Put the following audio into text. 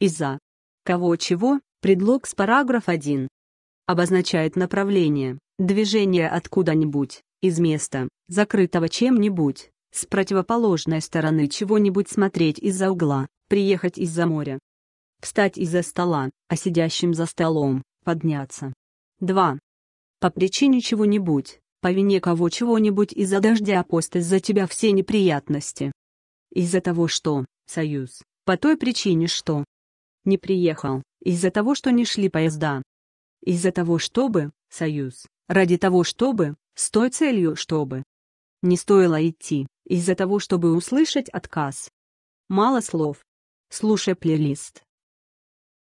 из-за кого чего, предлог с параграф 1 обозначает направление, движение откуда-нибудь, из места, закрытого чем-нибудь, с противоположной стороны чего-нибудь смотреть из-за угла, приехать из-за моря, встать из-за стола, а сидящим за столом, подняться. 2. По причине чего-нибудь, по вине кого чего-нибудь из-за дождя пост из-за тебя все неприятности. Из-за того, что, союз, по той причине, что, не приехал, из-за того, что не шли поезда. Из-за того, чтобы, союз, ради того, чтобы, с той целью, чтобы. Не стоило идти, из-за того, чтобы услышать отказ. Мало слов. Слушай плейлист.